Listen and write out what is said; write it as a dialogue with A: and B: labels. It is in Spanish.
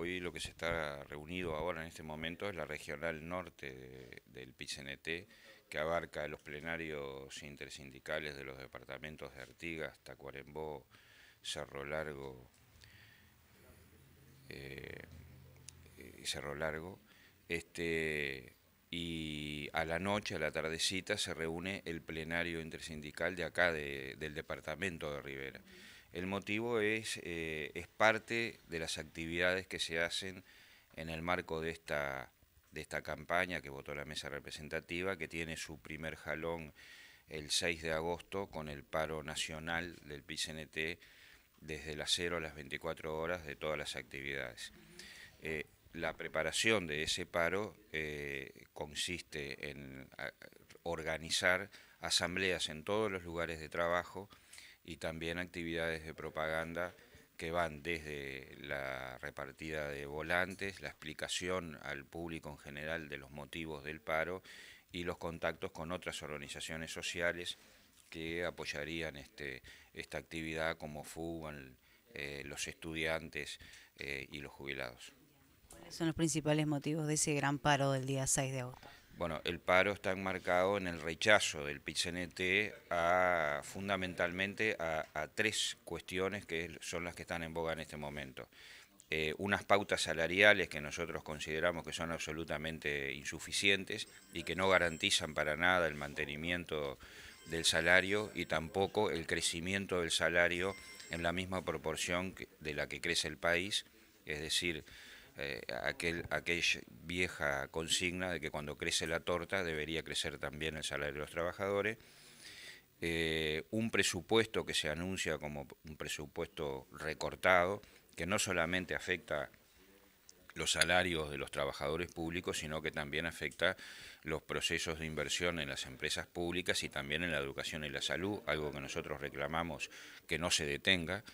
A: hoy lo que se está reunido ahora en este momento es la regional norte del PICNT, que abarca los plenarios intersindicales de los departamentos de Artigas, Tacuarembó, Cerro Largo eh, eh, Cerro Largo. Este, y a la noche, a la tardecita, se reúne el plenario intersindical de acá, del departamento de Rivera. El motivo es, eh, es parte de las actividades que se hacen en el marco de esta, de esta campaña que votó la mesa representativa, que tiene su primer jalón el 6 de agosto con el paro nacional del PICNT desde las 0 a las 24 horas de todas las actividades. Eh, la preparación de ese paro eh, consiste en organizar asambleas en todos los lugares de trabajo, y también actividades de propaganda que van desde la repartida de volantes, la explicación al público en general de los motivos del paro y los contactos con otras organizaciones sociales que apoyarían este, esta actividad como fugan eh, los estudiantes eh, y los jubilados. ¿Cuáles son los principales motivos de ese gran paro del día 6 de agosto? Bueno, el paro está enmarcado en el rechazo del PITCNT a, fundamentalmente a, tres cuestiones que son las que están en boga en este momento. Eh, unas pautas salariales que nosotros consideramos que son absolutamente insuficientes y que no garantizan para nada el mantenimiento del salario y tampoco el crecimiento del salario en la misma proporción de la que crece el país, es decir, eh, aquel, aquella vieja consigna de que cuando crece la torta debería crecer también el salario de los trabajadores. Eh, un presupuesto que se anuncia como un presupuesto recortado, que no solamente afecta los salarios de los trabajadores públicos, sino que también afecta los procesos de inversión en las empresas públicas y también en la educación y la salud, algo que nosotros reclamamos que no se detenga.